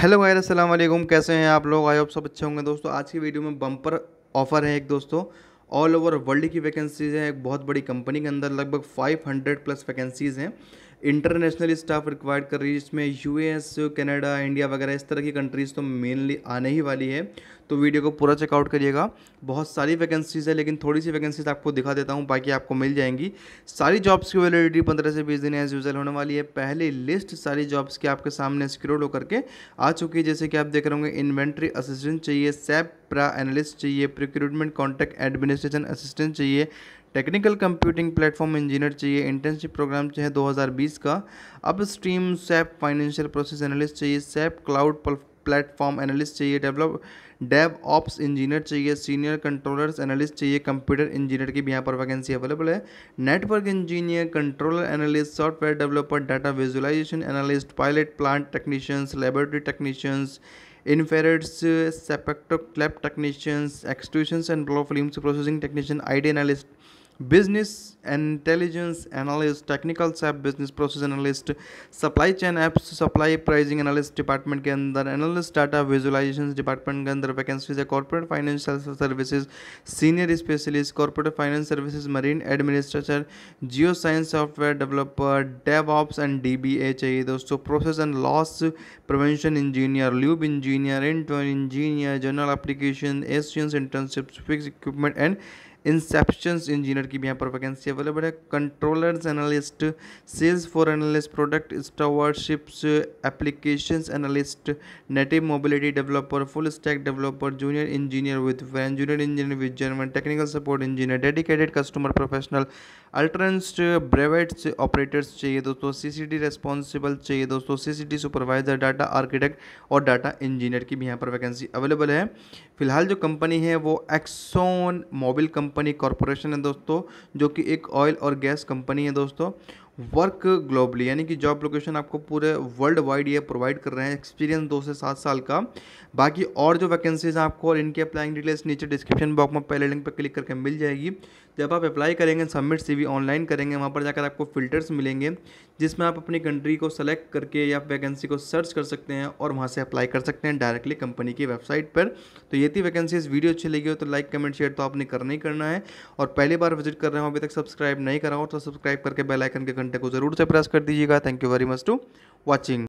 hello भाई अस्सलाम वालेकुम कैसे हैं आप लोग आई होप सब अच्छे होंगे दोस्तों आज की वीडियो में बम्पर ऑफर है एक दोस्तों ऑल ओवर वर्ल्ड की वैकेंसीज़ हैं एक बहुत बड़ी कंपनी के अंदर लगभग 500 प्लस वैकेंसीज़ हैं इंटरनेशनल स्टाफ रिक्वायर्ड कर रही है जिसमें यूएस कनाडा इंडिया वगैरह इस तरह की कंट्रीज़ तो मेनली आने ही वाली है तो वीडियो को पूरा चेकआउट करिएगा बहुत सारी वैकेंसीज़ है लेकिन थोड़ी सी वैकेंसीज आपको दिखा देता हूँ बाकी आपको मिल जाएंगी सारी जॉब्स की वैलिडिटी पंद्रह से बीस दिन एज यूजल होने वाली है पहली लिस्ट सारी जॉब्स की आपके सामने स्क्रोल होकर के आ चुकी है जैसे कि आप देख रहे होंगे इन्वेंट्री असिस्टेंट चाहिए सैप प्रा एनालिस्ट चाहिए प्रिक्रूटमेंट कॉन्टैक्ट एडमिनिस्ट्रेशन असिस्टेंट चाहिए टेक्निकल कंप्यूटिंग प्लेटफॉर्म इंजीनियर चाहिए इंटर्नशिप प्रोग्राम चाहिए 2020 का upstream SAP financial process analyst चाहिए सैप क्लाउड प्लेटफॉर्म एनालिस्ट चाहिए डेवलप डेव ऑप्स इंजीनियर चाहिए सीनियर कंट्रोलर्स एनालिस्ट चाहिए कंप्यूटर इंजीनियर की भी यहाँ पर वैकेंसी अवेलेबल है network engineer controller analyst software developer data visualisation analyst pilot plant technicians laboratory technicians इन्फेरेट्स सेपेक्टो clap technicians extrusions and blow film processing technician I analyst business intelligence analyst technical SAP business process analyst supply chain apps supply pricing analyst department के अंदर analyst data visualisation department के अंदर vacancies है corporate financial services senior specialist corporate finance services marine administrator geo science software developer dev ops and D B A चाहिए दोस्तों process and loss prevention engineer lube engineer intern engineer general application एशियंस internship fix equipment and inception engineer की भी यहाँ पर vacancy available है controllers analyst sales for analyst product stewardships application analyst native mobility developer full stack developer junior engineer with van junior engineer with German technical support engineer dedicated customer professional अल्टरनेंस्ट ब्रेवेट्स operators चाहिए दोस्तों CCD responsible चाहिए दोस्तों CCD supervisor data architect और data engineer की भी यहाँ पर वैकेंसी अवेलेबल है फिलहाल जो कंपनी है वो Exxon Mobil company company corporation है दोस्तों जो कि एक ऑयल और गैस कंपनी है दोस्तों वर्क ग्लोबली यानी कि जॉब लोकेशन आपको पूरे वर्ल्ड वाइड ये प्रोवाइड कर रहे हैं एक्सपीरियंस दो से सात साल का बाकी और जो वैकेंसीज हैं आपको और इनकी अप्लाइंग डिटेल्स नीचे डिस्क्रिप्शन बॉक्स में पहले लिंक पर क्लिक करके मिल जाएगी जब आप अप्लाई करेंगे सबमिट सीवी ऑनलाइन करेंगे वहाँ पर जाकर आपको फिल्टर्स मिलेंगे जिसमें आप अपनी कंट्री को सेलेक्ट करके या वैकेंसी को सर्च कर सकते हैं और वहाँ से अप्लाई कर सकते हैं डायरेक्टली कंपनी की वेबसाइट पर तो ये थी वैकेंसीज वीडियो अच्छी लगी हो तो लाइक कमेंट शेयर तो आपने करना ही करना है और पहली बार विजिट कर रहे हो अभी तक सब्सक्राइब नहीं करा हो तो सब्सक्राइब करके बेलाइकन के घंटे को ज़रूर से प्रेस कर दीजिएगा thank you very much to watching